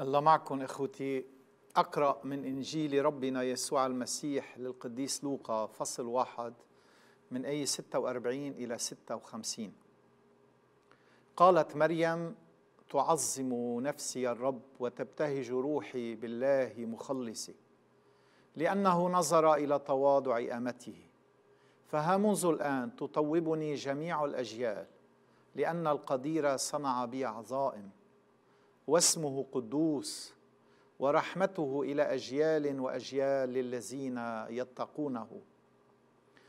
الله معكم اخوتي اقرا من انجيل ربنا يسوع المسيح للقديس لوقا فصل واحد من اي 46 الى 56 قالت مريم تعظم نفسي الرب وتبتهج روحي بالله مخلصي لانه نظر الى تواضع امته فها منذ الان تطوبني جميع الاجيال لان القدير صنع بي عظائم واسمه قدوس ورحمته الى اجيال واجيال للذين يتقونه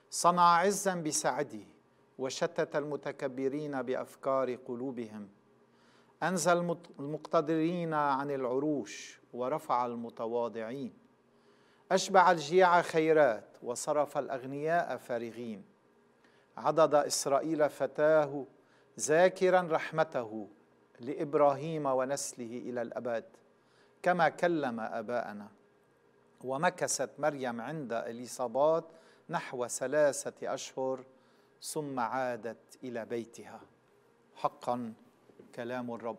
صنع عزا بسعده وشتت المتكبرين بافكار قلوبهم انزل المقتدرين عن العروش ورفع المتواضعين اشبع الجياع خيرات وصرف الاغنياء فارغين عضد اسرائيل فتاه ذاكرا رحمته لابراهيم ونسله الى الابد كما كلم اباءنا ومكثت مريم عند اليصابات نحو ثلاثه اشهر ثم عادت الى بيتها حقا كلام الرب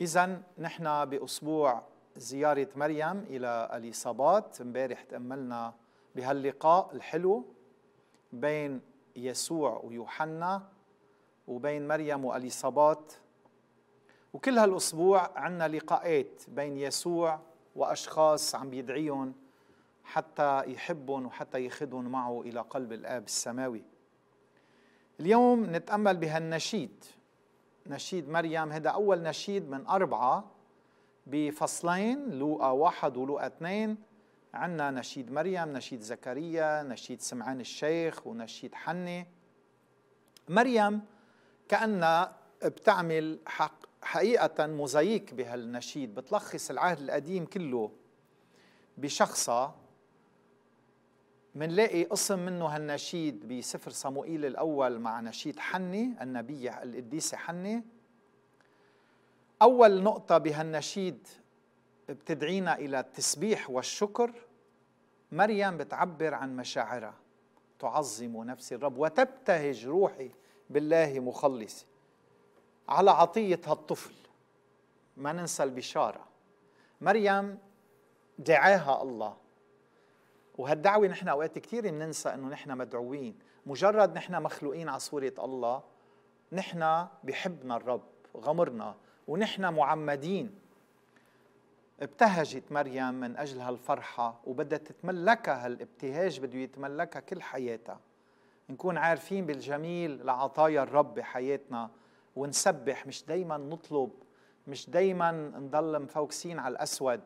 اذا نحن باسبوع زياره مريم الى اليصابات امبارح تاملنا بهاللقاء الحلو بين يسوع ويوحنا وبين مريم واليصابات وكل هالاسبوع عندنا لقاءات بين يسوع واشخاص عم بيدعيهم حتى يحبهم وحتى يخدهم معه الى قلب الاب السماوي اليوم نتامل بهالنشيد نشيد مريم هذا اول نشيد من اربعه بفصلين لوقا واحد ولوقا اثنين عندنا نشيد مريم نشيد زكريا نشيد سمعان الشيخ ونشيد حني مريم كأن بتعمل حق حقيقة موزاييك بهالنشيد بتلخص العهد القديم كله بشخصة منلاقي قسم منه هالنشيد بسفر صموئيل الأول مع نشيد حني النبية القديسة حني أول نقطة بهالنشيد بتدعينا إلى التسبيح والشكر مريم بتعبر عن مشاعرها تعظم نفسي الرب وتبتهج روحي بالله مخلص على عطية هالطفل ما ننسى البشارة مريم دعاها الله وهالدعوة نحن أوقات كثير بننسى إنه نحن مدعوين مجرد نحن مخلوقين على صورة الله نحن بحبنا الرب غمرنا ونحن معمدين ابتهجت مريم من أجل هالفرحة وبدها تتملكها الابتهاج بده يتملكها كل حياتها نكون عارفين بالجميل لعطايا الرب بحياتنا ونسبح مش دايما نطلب مش دايما نضل مفوكسين على الأسود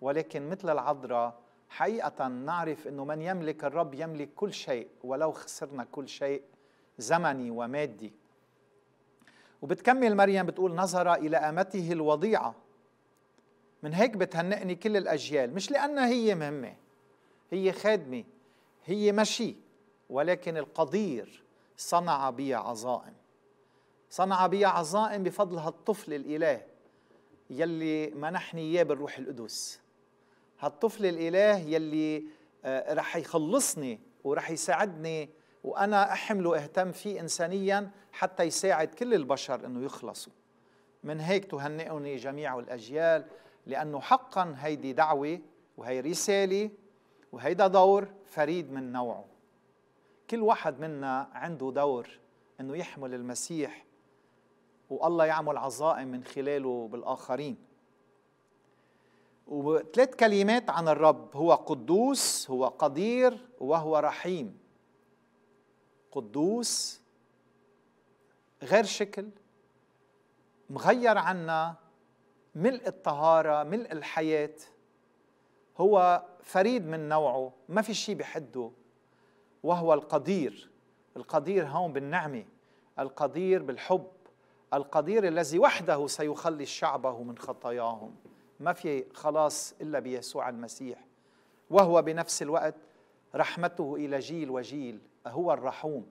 ولكن مثل العذراء حقيقة نعرف أنه من يملك الرب يملك كل شيء ولو خسرنا كل شيء زمني ومادي وبتكمل مريم بتقول نظر إلى أمته الوضيعة من هيك بتهنئني كل الأجيال مش لأنها هي مهمة هي خادمة هي مشي ولكن القدير صنع بي عظائم صنع بي عظائم بفضل هالطفل الإله يلي منحني إياه بالروح القدس هالطفل الإله يلي آه، رح يخلصني ورح يساعدني وأنا أحمله وأهتم فيه إنسانيا حتى يساعد كل البشر أنه يخلصوا من هيك تهنئني جميع الأجيال لأنه حقا هيدي دعوة وهي رسالة وهيدا دور فريد من نوعه كل واحد منا عنده دور انه يحمل المسيح والله يعمل عظائم من خلاله بالاخرين وثلاث كلمات عن الرب هو قدوس هو قدير وهو رحيم قدوس غير شكل مغير عنا ملء الطهارة ملء الحياة هو فريد من نوعه ما في شيء بحده وهو القدير القدير هون بالنعمه القدير بالحب القدير الذي وحده سيخلص شعبه من خطاياهم ما في خلاص الا بيسوع المسيح وهو بنفس الوقت رحمته الى جيل وجيل هو الرحوم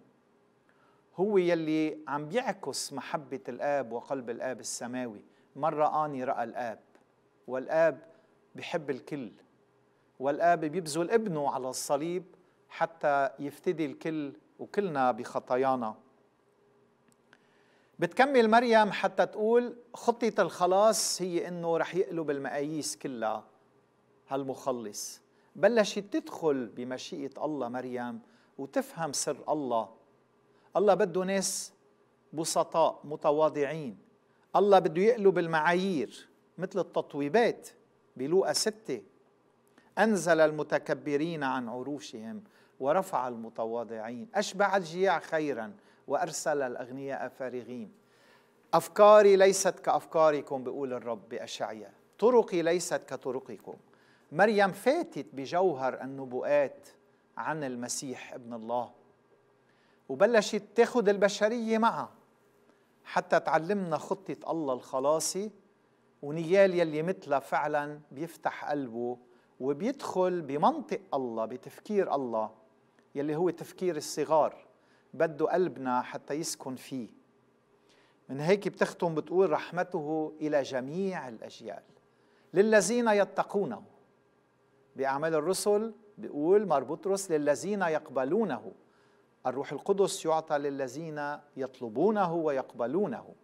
هو يلي عم بيعكس محبه الاب وقلب الاب السماوي مره اني راى الاب والاب بحب الكل والاب بيبذل ابنه على الصليب حتى يفتدي الكل وكلنا بخطايانا بتكمل مريم حتى تقول خطة الخلاص هي انه رح يقلب المقاييس كلها هالمخلص بلشت تدخل بمشيئة الله مريم وتفهم سر الله الله بده ناس بسطاء متواضعين الله بده يقلب المعايير مثل التطويبات بلوقا ستة أنزل المتكبرين عن عروشهم ورفع المتواضعين أشبع الجياع خيرا وأرسل الأغنياء فارغين أفكاري ليست كأفكاركم بقول الرب بأشعيا طرقي ليست كطرقكم مريم فاتت بجوهر النبوءات عن المسيح ابن الله وبلشت تاخد البشرية معها حتى تعلمنا خطة الله الخلاصي ونيال يلي مثلها فعلا بيفتح قلبه وبيدخل بمنطق الله بتفكير الله يلي هو تفكير الصغار بده قلبنا حتى يسكن فيه من هيك بتختم بتقول رحمته إلى جميع الأجيال للذين يتقونه بأعمال الرسل بيقول مار بطرس للذين يقبلونه الروح القدس يعطى للذين يطلبونه ويقبلونه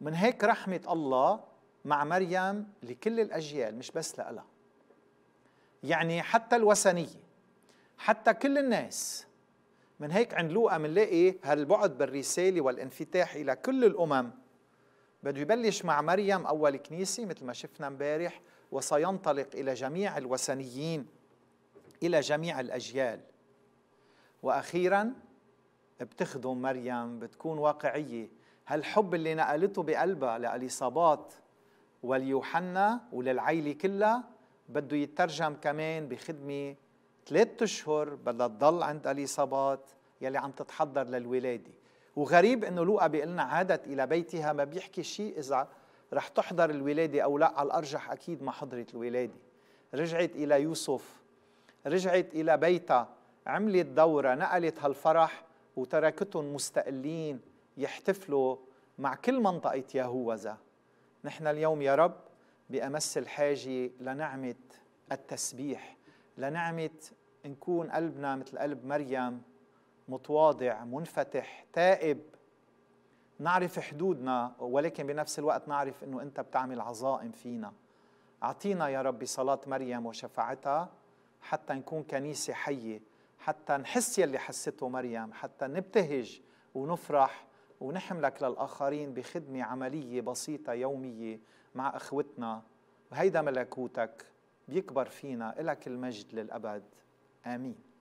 من هيك رحمة الله مع مريم لكل الأجيال مش بس لها يعني حتى الوثنية حتى كل الناس من هيك عند لوقا منلاقي هالبعد بالرسالة والانفتاح إلى كل الأمم بده يبلش مع مريم أول كنيسة مثل ما شفنا امبارح وسينطلق إلى جميع الوثنيين إلى جميع الأجيال وأخيرا بتخدم مريم بتكون واقعية هالحب اللي نقلته بقلبها لأليصابات وليوحنا وللعيلة كلها بده يترجم كمان بخدمة ثلاثة أشهر بدها تضل عند اليصابات يلي عم تتحضر للولادة وغريب انه لوقا بيقول لنا عادت الى بيتها ما بيحكي شيء اذا رح تحضر الولاده او لا على الارجح اكيد ما حضرت الولاده رجعت الى يوسف رجعت الى بيتها عملت دوره نقلت هالفرح وتركتهم مستقلين يحتفلوا مع كل منطقه يهوذا نحن اليوم يا رب بامس الحاجه لنعمه التسبيح لنعمة نكون قلبنا مثل قلب مريم متواضع منفتح تائب نعرف حدودنا ولكن بنفس الوقت نعرف انه انت بتعمل عظائم فينا اعطينا يا ربي صلاه مريم وشفاعتها حتى نكون كنيسه حيه حتى نحس يلي حسته مريم حتى نبتهج ونفرح ونحملك للاخرين بخدمه عمليه بسيطه يوميه مع اخوتنا وهيدا ملكوتك بيكبر فينا إلك المجد للأبد آمين